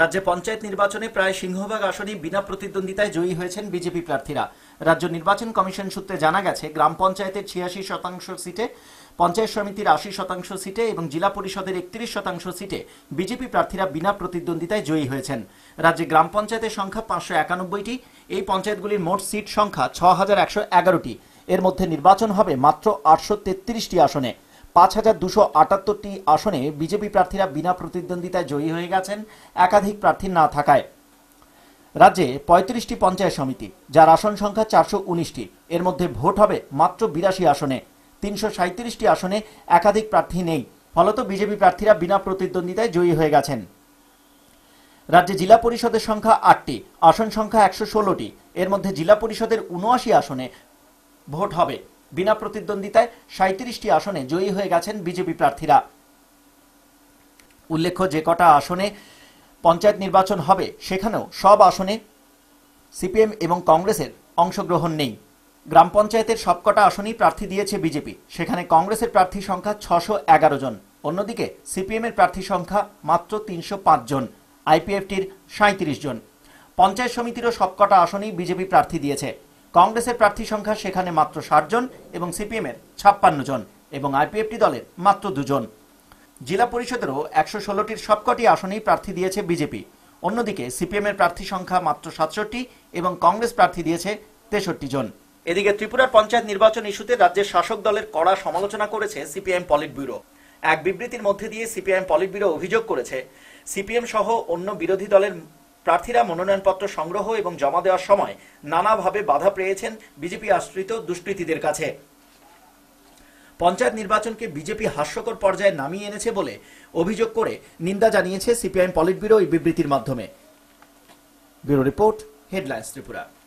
রাজ্যে পঞ্চায়েত নির্বাচনে প্রায় সিংহভাগ আসনই বিনা প্রতিদ্বন্দ্বিতায় জয়ী হয়েছেন বিজেপি প্রার্থীরা রাজ্য নির্বাচন কমিশন সূত্রে জানা গেছে গ্রাম পঞ্চায়েতের ছিয়াশি শতাংশ সিটে পঞ্চায়েত সমিতির আশি শতাংশ সিটে এবং জেলা পরিষদের একত্রিশ শতাংশ সিটে বিজেপি প্রার্থীরা বিনা প্রতিদ্বন্দ্বিতায় জয়ী হয়েছেন রাজ্যে গ্রাম পঞ্চায়েতের সংখ্যা পাঁচশো একানব্বইটি এই পঞ্চায়েতগুলির মোট সিট সংখ্যা ছ হাজার একশো এগারোটি এর মধ্যে নির্বাচন হবে মাত্র আটশো তেত্রিশটি আসনে পাঁচ হাজার দুশো আটাত্তরটি আসনে বিজেপি প্রার্থীরা বিনা প্রতিদ্বন্দ্বিতায় জয়ী হয়ে গেছেন একাধিক প্রার্থী না থাকায় রাজ্যে পঁয়ত্রিশটি পঞ্চায়েত সমিতি যার আসন সংখ্যা চারশো উনিশটি এর মধ্যে ভোট হবে মাত্র বিরাশি আসনে তিনশো সাঁত্রিশটি আসনে একাধিক প্রার্থী নেই ফলত বিজেপি প্রার্থীরা বিনা প্রতিদ্বন্দ্বিতায় জয়ী হয়ে গেছেন রাজ্যে জেলা পরিষদের সংখ্যা আটটি আসন সংখ্যা একশো ষোলোটি এর মধ্যে জেলা পরিষদের উনআশি আসনে ভোট হবে বিনা প্রতিদ্বন্দ্বিতায় সাঁত্রিশটি আসনে জয়ী হয়ে গেছেন বিজেপি প্রার্থীরা উল্লেখ্য যে কটা আসনে পঞ্চায়েত নির্বাচন হবে সেখানেও সব আসনে সিপিএম এবং কংগ্রেসের অংশগ্রহণ নেই গ্রাম পঞ্চায়েতের সবকটা আসনেই প্রার্থী দিয়েছে বিজেপি সেখানে কংগ্রেসের প্রার্থী সংখ্যা ছশো এগারো জন অন্যদিকে সিপিএমের প্রার্থী সংখ্যা মাত্র তিনশো জন আইপিএফটির সাঁত্রিশ জন পঞ্চায়েত সমিতিরও সবকটা আসনেই বিজেপি প্রার্থী দিয়েছে কংগ্রেসের প্রার্থী সংখ্যা সেখানে মাত্র ষাট জন এবং সিপিএমের ছাপ্পান্ন জন এবং আইপিএফটি দলের মাত্র দুজন জেলা পরিষদেরও একশো ষোলোটির সবকটি আসনেই প্রার্থী দিয়েছে বিজেপি অন্যদিকে সিপিএমের প্রার্থী সংখ্যা মাত্র সাতষট্টি এবং কংগ্রেস প্রার্থী দিয়েছে তেষট্টি জন এদিকে ত্রিপুরার পঞ্চায়েত নির্বাচন ইস্যুতে রাজ্যের শাসক দলের কড়া সমালোচনা করেছে সিপিএম পলিট ব্যুরো এক বিবৃতির মধ্যে দিয়ে সিপিএম পলিট ব্যুরো অভিযোগ করেছে সিপিএম সহ অন্য বিরোধী দলের প্রার্থীরা মনোনয়নপত্র সংগ্রহ এবং জমা দেওয়ার সময় নানাভাবে বাধা পেয়েছেন বিজেপি আশ্রিত দুষ্কৃতীদের কাছে পঞ্চায়েত নির্বাচনকে বিজেপি হাস্যকর পর্যায়ে নামিয়ে এনেছে বলে অভিযোগ করে নিন্দা জানিয়েছে সিপিআইএম পলিট ব্যুরো এই বিবৃতির মাধ্যমে ব্যুরো রিপোর্ট হেডলাইন্স ত্রিপুরা